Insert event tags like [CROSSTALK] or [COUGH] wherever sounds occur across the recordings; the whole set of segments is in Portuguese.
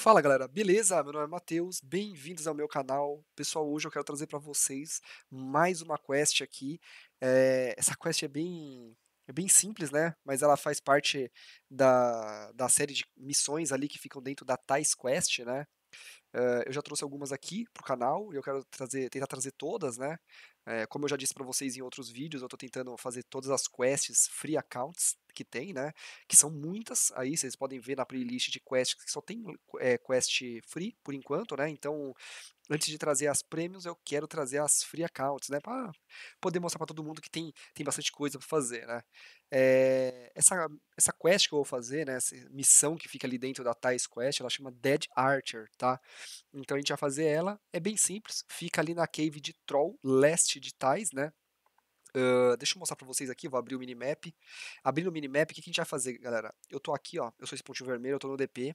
Fala galera, beleza? Meu nome é Matheus, bem-vindos ao meu canal. Pessoal, hoje eu quero trazer para vocês mais uma quest aqui. É, essa quest é bem, é bem simples, né? Mas ela faz parte da, da série de missões ali que ficam dentro da Tais Quest, né? Uh, eu já trouxe algumas aqui pro canal e eu quero trazer, tentar trazer todas, né? É, como eu já disse para vocês em outros vídeos, eu estou tentando fazer todas as quests free accounts que tem, né? Que são muitas aí, vocês podem ver na playlist de quests que só tem é, quest free por enquanto, né? Então, antes de trazer as prêmios, eu quero trazer as free accounts, né? Para poder mostrar para todo mundo que tem, tem bastante coisa para fazer, né? É, essa, essa quest que eu vou fazer, né? Essa missão que fica ali dentro da Thais Quest, ela chama Dead Archer, tá? Então a gente vai fazer ela, é bem simples, fica ali na cave de Troll, leste parte de tais, né? Uh, deixa eu mostrar para vocês aqui, vou abrir o minimap. Abrindo o minimap, o que, a gente vai fazer, galera? Eu tô aqui, ó, eu sou esse pontinho vermelho, eu tô no DP.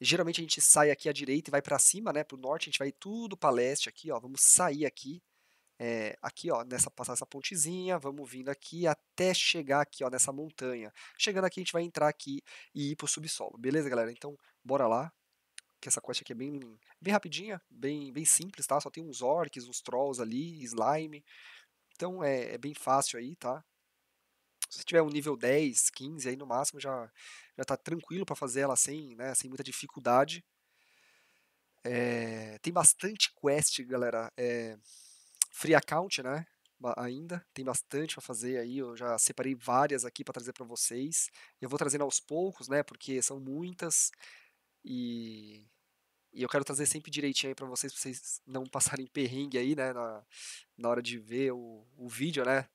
Geralmente a gente sai aqui à direita e vai para cima, né, pro norte, a gente vai tudo para leste aqui, ó. Vamos sair aqui, é, aqui, ó, nessa, passar essa pontezinha, vamos vindo aqui até chegar aqui, ó, nessa montanha. Chegando aqui, a gente vai entrar aqui e ir pro subsolo, beleza, galera? Então, bora lá que essa quest aqui é bem, bem rapidinha, bem, bem simples, tá? Só tem uns orcs, uns trolls ali, slime. Então é, é bem fácil aí, tá? Se tiver um nível 10, 15 aí no máximo já já tá tranquilo para fazer ela sem, né, sem muita dificuldade. É, tem bastante quest, galera. É, free account, né? ainda. Tem bastante para fazer aí. Eu já separei várias aqui para trazer para vocês. Eu vou trazendo aos poucos, né? Porque são muitas. E, e eu quero trazer sempre direitinho aí pra vocês, pra vocês não [LAUGHS] passarem perrengue aí, né? Na, na hora de ver o, o vídeo, né?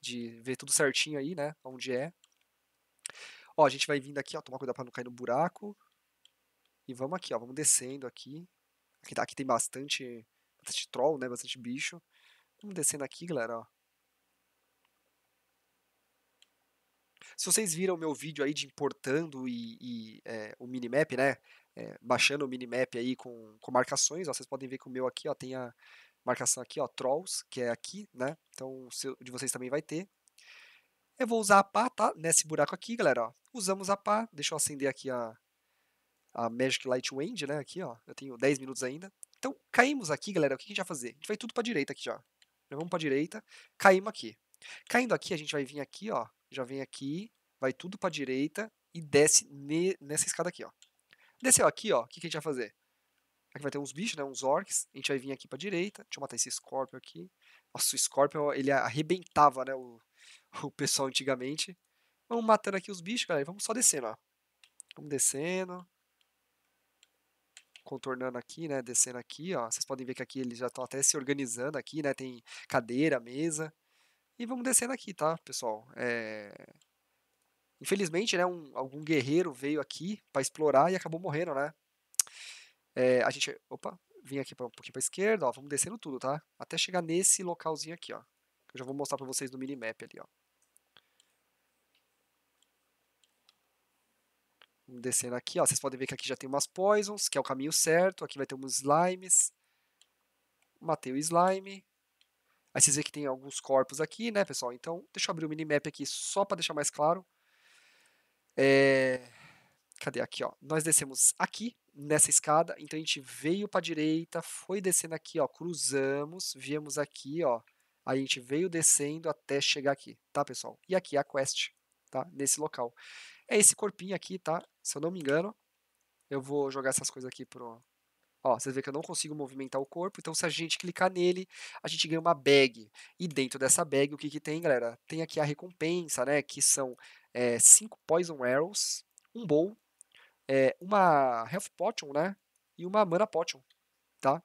De ver tudo certinho aí, né? Onde é. Ó, a gente vai vindo aqui, ó. Tomar cuidado pra não cair no buraco. E vamos aqui, ó. Vamos descendo aqui. Aqui, tá, aqui tem bastante, bastante troll, né? Bastante bicho. Vamos descendo aqui, galera, ó. Se vocês viram meu vídeo aí de importando e, e é, o minimap, né? É, baixando o minimap aí com, com marcações, ó, vocês podem ver que o meu aqui ó, tem a marcação aqui, ó, trolls, que é aqui, né? Então o seu, de vocês também vai ter. Eu vou usar a pá, tá? Nesse buraco aqui, galera, ó. Usamos a pá, deixa eu acender aqui a, a Magic Light Wind, né? Aqui, ó. Eu tenho 10 minutos ainda. Então, caímos aqui, galera. O que a gente vai fazer? A gente vai tudo pra direita aqui já. já vamos pra direita. Caímos aqui. Caindo aqui, a gente vai vir aqui, ó já vem aqui, vai tudo para direita e desce ne, nessa escada aqui, ó. Desceu aqui, ó, o que, que a gente vai fazer? Aqui vai ter uns bichos, né, uns orcs, a gente vai vir aqui pra direita, deixa eu matar esse Scorpion aqui. Nossa, o Scorpion, ele arrebentava, né, o, [LAUGHS] o pessoal antigamente. Vamos matando aqui os bichos, galera, vamos só descendo, ó. Vamos descendo. Contornando aqui, né, descendo aqui, ó. Vocês podem ver que aqui eles já estão até se organizando aqui, né, tem cadeira, mesa. E vamos descendo aqui, tá, pessoal? É... Infelizmente, né, um, algum guerreiro veio aqui para explorar e acabou morrendo, né? É, a gente, opa, vim aqui pra, um pouquinho para esquerda, ó, vamos descendo tudo, tá? Até chegar nesse localzinho aqui, ó. Que eu já vou mostrar para vocês no minimap ali, ó. Vamos descendo aqui, ó. Vocês podem ver que aqui já tem umas poisons, que é o caminho certo. Aqui vai ter uns slimes. Matei o slime. Aí vocês veem que tem alguns corpos aqui, né, pessoal? Então, deixa eu abrir o minimap aqui só para deixar mais claro. É... Cadê aqui, ó? Nós descemos aqui, nessa escada. Então, a gente veio para a direita, foi descendo aqui, ó. Cruzamos, viemos aqui, ó. Aí a gente veio descendo até chegar aqui, tá, pessoal? E aqui é a quest, tá? Nesse local. É esse corpinho aqui, tá? Se eu não me engano, eu vou jogar essas coisas aqui pro, Ó, vocês vêem que eu não consigo movimentar o corpo, então se a gente clicar nele, a gente ganha uma bag. E dentro dessa bag, o que, que tem, galera? Tem aqui a recompensa, né? Que são 5 eh, é, Poison Arrows, um Bowl, é, eh, uma Health Potion, né? E uma Mana Potion, tá?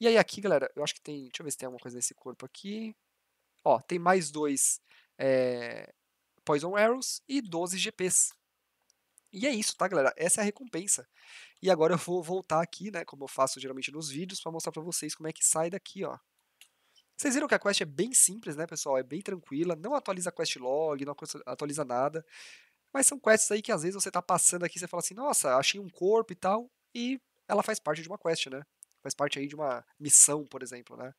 E aí aqui, galera, eu acho que tem... Deixa eu ver se tem alguma coisa nesse corpo aqui. Ó, tem mais dois é, Poison Arrows e 12 GPs. E é isso, tá, galera? Essa é a recompensa. E agora eu vou voltar aqui, né, como eu faço geralmente nos vídeos, para mostrar para vocês como é que sai daqui, ó. Vocês viram que a quest é bem simples, né, pessoal? É bem tranquila, não atualiza quest log, não atualiza nada. Mas são quests aí que às vezes você tá passando aqui, você fala assim, nossa, achei um corpo e tal, e ela faz parte de uma quest, né? Faz parte aí de uma missão, por exemplo, né?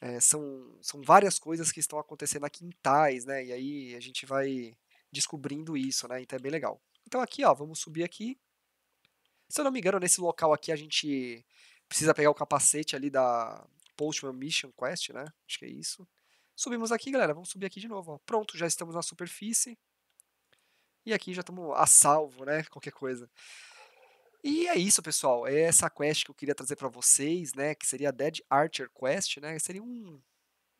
É, são, são várias coisas que estão acontecendo aqui em Tais, né? E aí a gente vai descobrindo isso, né? Então é bem legal. Então aqui, ó, vamos subir aqui. Se eu não me engano, nesse local aqui a gente precisa pegar o capacete ali da Postman Mission Quest, né? Acho que é isso. Subimos aqui, galera. Vamos subir aqui de novo. Ó. Pronto, já estamos na superfície. E aqui já estamos a salvo, né? [LAUGHS] Qualquer coisa. E é isso, pessoal. É essa quest que eu queria trazer para vocês, né? Que seria a Dead Archer Quest, né? Seria um,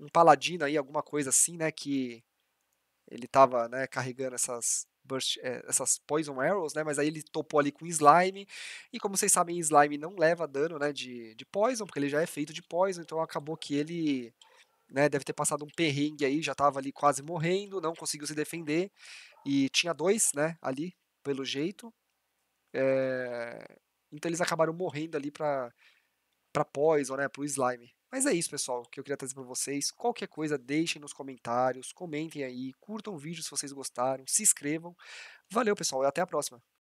um paladino aí, alguma coisa assim, né? Que ele estava né, carregando essas burst, eh, essas poison arrows, né? Mas aí ele topou ali com slime. E como vocês sabem, slime não leva dano, né? De, de poison, porque ele já é feito de poison. Então acabou que ele, né? Deve ter passado um perrengue aí, já estava ali quase morrendo, não conseguiu se defender. E tinha dois, né? Ali, pelo jeito. É... Então eles acabaram morrendo ali para para poison, né? Para o slime. Mas é isso, pessoal, que eu queria trazer para vocês. Qualquer coisa, deixem nos comentários, comentem aí, curtam o vídeo se vocês gostaram, se inscrevam. Valeu, pessoal, e até a próxima.